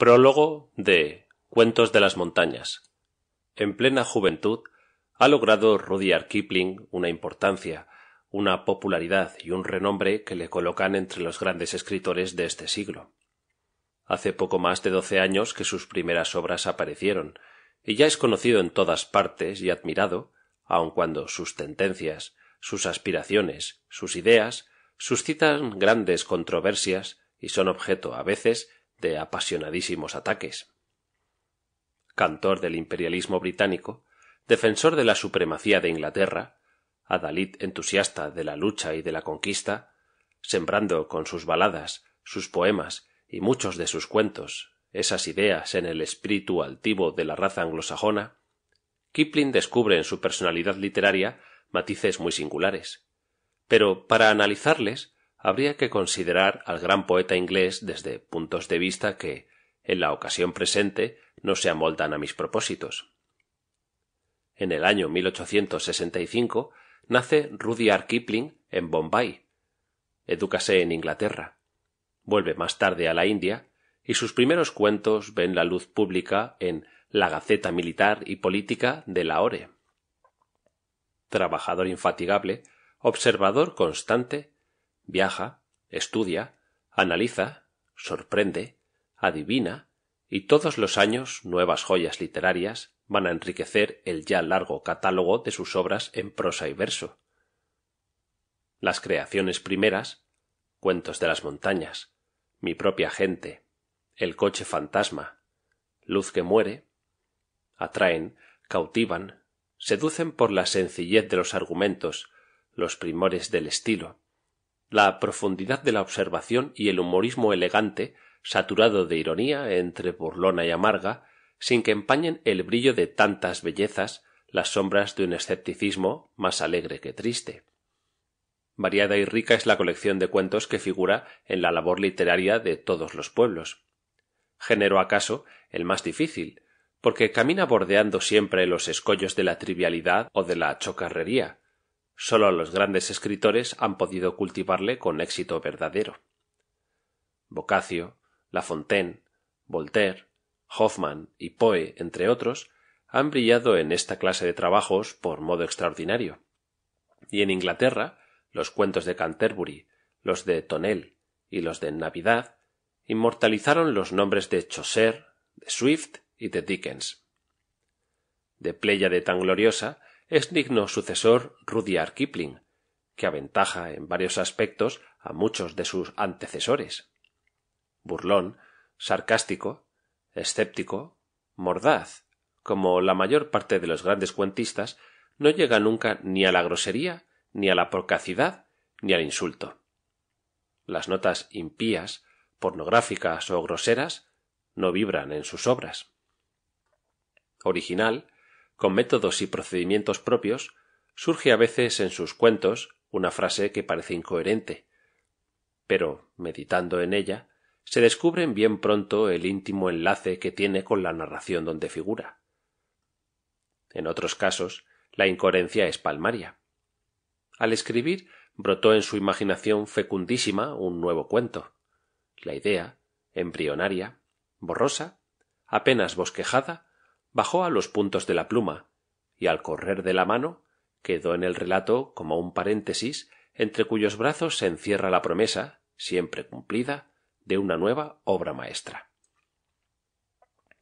Prólogo de Cuentos de las montañas. En plena juventud ha logrado Rudyard Kipling una importancia, una popularidad y un renombre que le colocan entre los grandes escritores de este siglo. Hace poco más de doce años que sus primeras obras aparecieron, y ya es conocido en todas partes y admirado, aun cuando sus tendencias, sus aspiraciones, sus ideas suscitan grandes controversias y son objeto a veces de apasionadísimos ataques. Cantor del imperialismo británico, defensor de la supremacía de Inglaterra, adalid entusiasta de la lucha y de la conquista, sembrando con sus baladas, sus poemas y muchos de sus cuentos esas ideas en el espíritu altivo de la raza anglosajona, Kipling descubre en su personalidad literaria matices muy singulares. Pero para analizarles habría que considerar al gran poeta inglés desde puntos de vista que, en la ocasión presente, no se amoldan a mis propósitos. En el año 1865 nace Rudyard Kipling en Bombay. Edúcase en Inglaterra. Vuelve más tarde a la India y sus primeros cuentos ven la luz pública en La Gaceta Militar y Política de Lahore. Trabajador infatigable, observador constante viaja, estudia, analiza, sorprende, adivina, y todos los años nuevas joyas literarias van a enriquecer el ya largo catálogo de sus obras en prosa y verso. Las creaciones primeras, Cuentos de las montañas, Mi propia gente, El coche fantasma, Luz que muere, atraen, cautivan, seducen por la sencillez de los argumentos, los primores del estilo, la profundidad de la observación y el humorismo elegante, saturado de ironía entre burlona y amarga, sin que empañen el brillo de tantas bellezas las sombras de un escepticismo más alegre que triste. Variada y rica es la colección de cuentos que figura en la labor literaria de todos los pueblos. Género acaso el más difícil, porque camina bordeando siempre los escollos de la trivialidad o de la chocarrería, Solo los grandes escritores han podido cultivarle con éxito verdadero. Boccaccio, La Fontaine, Voltaire, Hoffman y Poe, entre otros, han brillado en esta clase de trabajos por modo extraordinario. Y en Inglaterra, los cuentos de Canterbury, los de Tonel y los de Navidad inmortalizaron los nombres de Chaucer, de Swift y de Dickens. De Pléyade tan gloriosa es digno sucesor Rudyard Kipling, que aventaja en varios aspectos a muchos de sus antecesores. Burlón, sarcástico, escéptico, mordaz, como la mayor parte de los grandes cuentistas, no llega nunca ni a la grosería, ni a la porcacidad, ni al insulto. Las notas impías, pornográficas o groseras no vibran en sus obras. Original, con métodos y procedimientos propios, surge a veces en sus cuentos una frase que parece incoherente. Pero, meditando en ella, se descubren bien pronto el íntimo enlace que tiene con la narración donde figura. En otros casos, la incoherencia es palmaria. Al escribir, brotó en su imaginación fecundísima un nuevo cuento. La idea, embrionaria, borrosa, apenas bosquejada, bajó a los puntos de la pluma y al correr de la mano quedó en el relato como un paréntesis entre cuyos brazos se encierra la promesa siempre cumplida de una nueva obra maestra.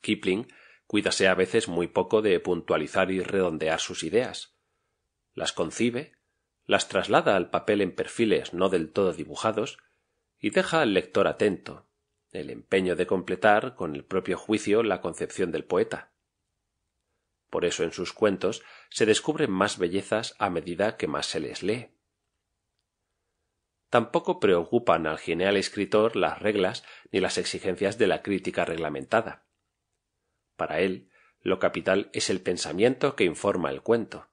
Kipling cuídase a veces muy poco de puntualizar y redondear sus ideas. Las concibe, las traslada al papel en perfiles no del todo dibujados y deja al lector atento, el empeño de completar con el propio juicio la concepción del poeta. Por eso en sus cuentos se descubren más bellezas a medida que más se les lee. Tampoco preocupan al genial escritor las reglas ni las exigencias de la crítica reglamentada. Para él, lo capital es el pensamiento que informa el cuento,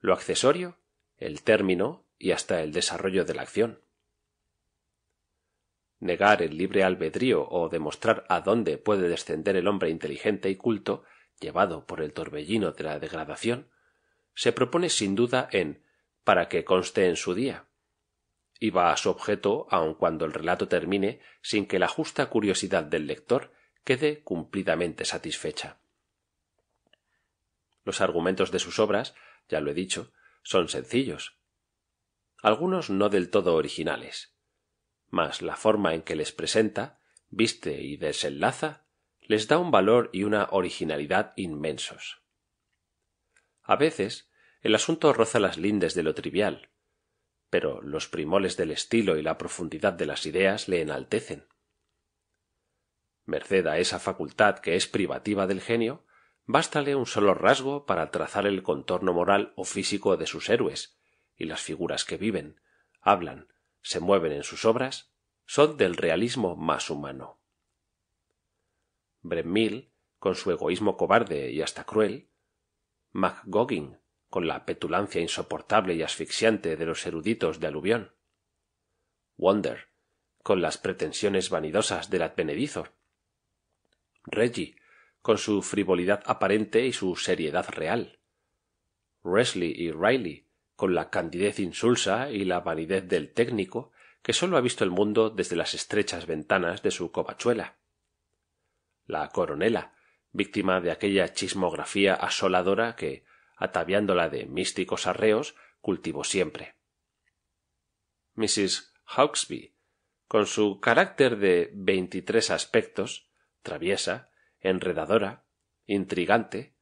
lo accesorio, el término y hasta el desarrollo de la acción. Negar el libre albedrío o demostrar a dónde puede descender el hombre inteligente y culto llevado por el torbellino de la degradación, se propone sin duda en para que conste en su día, y va a su objeto aun cuando el relato termine sin que la justa curiosidad del lector quede cumplidamente satisfecha. Los argumentos de sus obras, ya lo he dicho, son sencillos, algunos no del todo originales, mas la forma en que les presenta, viste y desenlaza les da un valor y una originalidad inmensos. A veces, el asunto roza las lindes de lo trivial, pero los primoles del estilo y la profundidad de las ideas le enaltecen. Merced a esa facultad que es privativa del genio, bástale un solo rasgo para trazar el contorno moral o físico de sus héroes, y las figuras que viven, hablan, se mueven en sus obras, son del realismo más humano con su egoísmo cobarde y hasta cruel, Goggin con la petulancia insoportable y asfixiante de los eruditos de aluvión, Wonder, con las pretensiones vanidosas del advenedizo, Reggie, con su frivolidad aparente y su seriedad real, Wesley y Riley, con la candidez insulsa y la vanidez del técnico que sólo ha visto el mundo desde las estrechas ventanas de su covachuela, la coronela, víctima de aquella chismografía asoladora que, ataviándola de místicos arreos, cultivó siempre. Mrs. Hawksby, con su carácter de veintitrés aspectos, traviesa, enredadora, intrigante,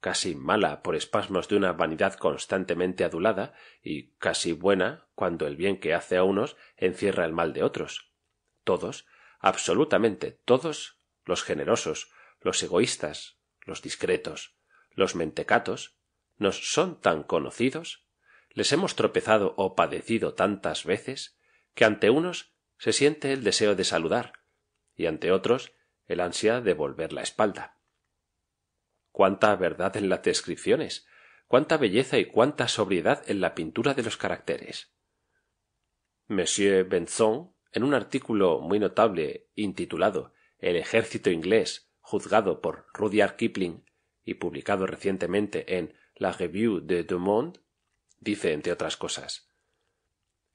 casi mala por espasmos de una vanidad constantemente adulada y casi buena cuando el bien que hace a unos encierra el mal de otros. Todos, absolutamente todos, los generosos, los egoístas, los discretos, los mentecatos, nos son tan conocidos, les hemos tropezado o padecido tantas veces, que ante unos se siente el deseo de saludar, y ante otros el ansia de volver la espalda. Cuánta verdad en las descripciones, cuánta belleza y cuánta sobriedad en la pintura de los caracteres. Monsieur Benson, en un artículo muy notable intitulado el ejército inglés, juzgado por Rudyard Kipling y publicado recientemente en La Revue de Du Monde, dice, entre otras cosas,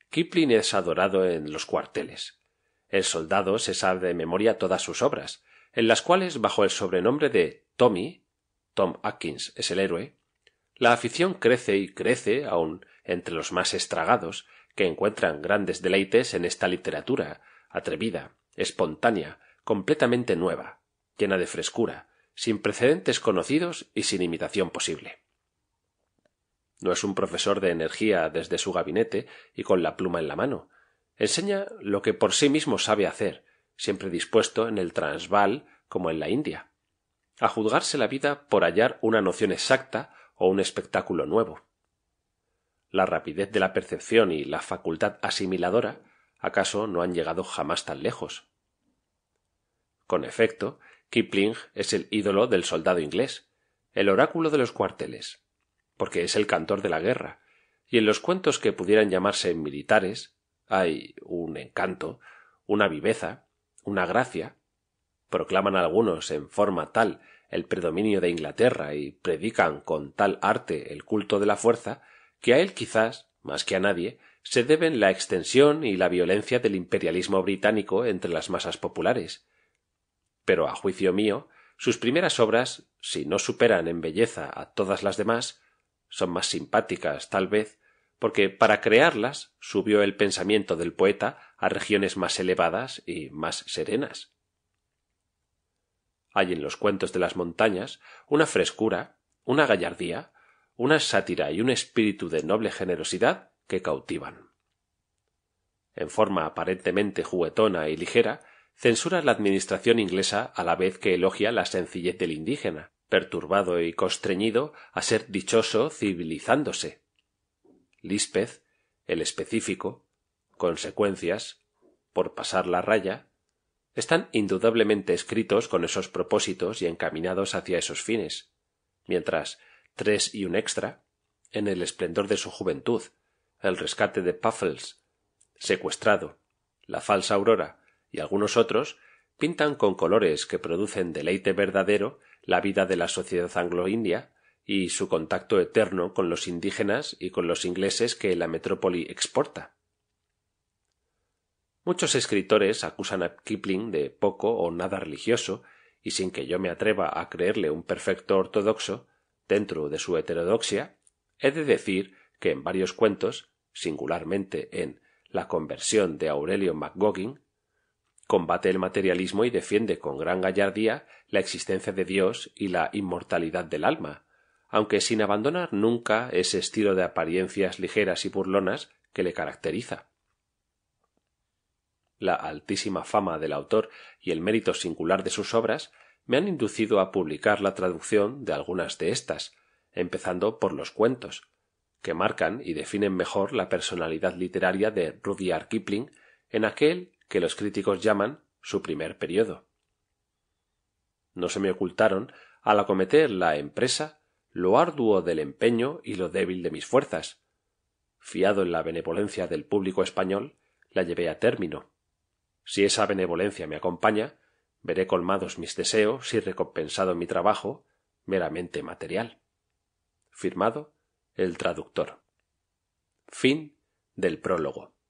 Kipling es adorado en los cuarteles. El soldado se sabe de memoria todas sus obras, en las cuales, bajo el sobrenombre de Tommy, Tom Atkins es el héroe, la afición crece y crece aun entre los más estragados, que encuentran grandes deleites en esta literatura atrevida, espontánea, completamente nueva, llena de frescura, sin precedentes conocidos y sin imitación posible. No es un profesor de energía desde su gabinete y con la pluma en la mano. Enseña lo que por sí mismo sabe hacer, siempre dispuesto en el Transvaal como en la India, a juzgarse la vida por hallar una noción exacta o un espectáculo nuevo. La rapidez de la percepción y la facultad asimiladora acaso no han llegado jamás tan lejos. Con efecto, Kipling es el ídolo del soldado inglés, el oráculo de los cuarteles, porque es el cantor de la guerra, y en los cuentos que pudieran llamarse militares hay un encanto, una viveza, una gracia. Proclaman algunos en forma tal el predominio de Inglaterra y predican con tal arte el culto de la fuerza, que a él quizás, más que a nadie, se deben la extensión y la violencia del imperialismo británico entre las masas populares, pero a juicio mío, sus primeras obras, si no superan en belleza a todas las demás, son más simpáticas, tal vez, porque para crearlas subió el pensamiento del poeta a regiones más elevadas y más serenas. Hay en los cuentos de las montañas una frescura, una gallardía, una sátira y un espíritu de noble generosidad que cautivan. En forma aparentemente juguetona y ligera, censura la administración inglesa a la vez que elogia la sencillez del indígena, perturbado y constreñido a ser dichoso civilizándose. Líspez, el específico, consecuencias, por pasar la raya, están indudablemente escritos con esos propósitos y encaminados hacia esos fines, mientras tres y un extra, en el esplendor de su juventud, el rescate de Puffles, secuestrado, la falsa aurora, y algunos otros pintan con colores que producen deleite verdadero la vida de la sociedad anglo-india y su contacto eterno con los indígenas y con los ingleses que la metrópoli exporta. Muchos escritores acusan a Kipling de poco o nada religioso, y sin que yo me atreva a creerle un perfecto ortodoxo, dentro de su heterodoxia, he de decir que en varios cuentos, singularmente en La conversión de Aurelio McGoggin, combate el materialismo y defiende con gran gallardía la existencia de Dios y la inmortalidad del alma, aunque sin abandonar nunca ese estilo de apariencias ligeras y burlonas que le caracteriza. La altísima fama del autor y el mérito singular de sus obras me han inducido a publicar la traducción de algunas de estas, empezando por los cuentos, que marcan y definen mejor la personalidad literaria de Rudyard Kipling en aquel que los críticos llaman su primer periodo. No se me ocultaron, al acometer la empresa, lo arduo del empeño y lo débil de mis fuerzas. Fiado en la benevolencia del público español, la llevé a término. Si esa benevolencia me acompaña, veré colmados mis deseos y recompensado mi trabajo meramente material. Firmado el traductor. Fin del prólogo.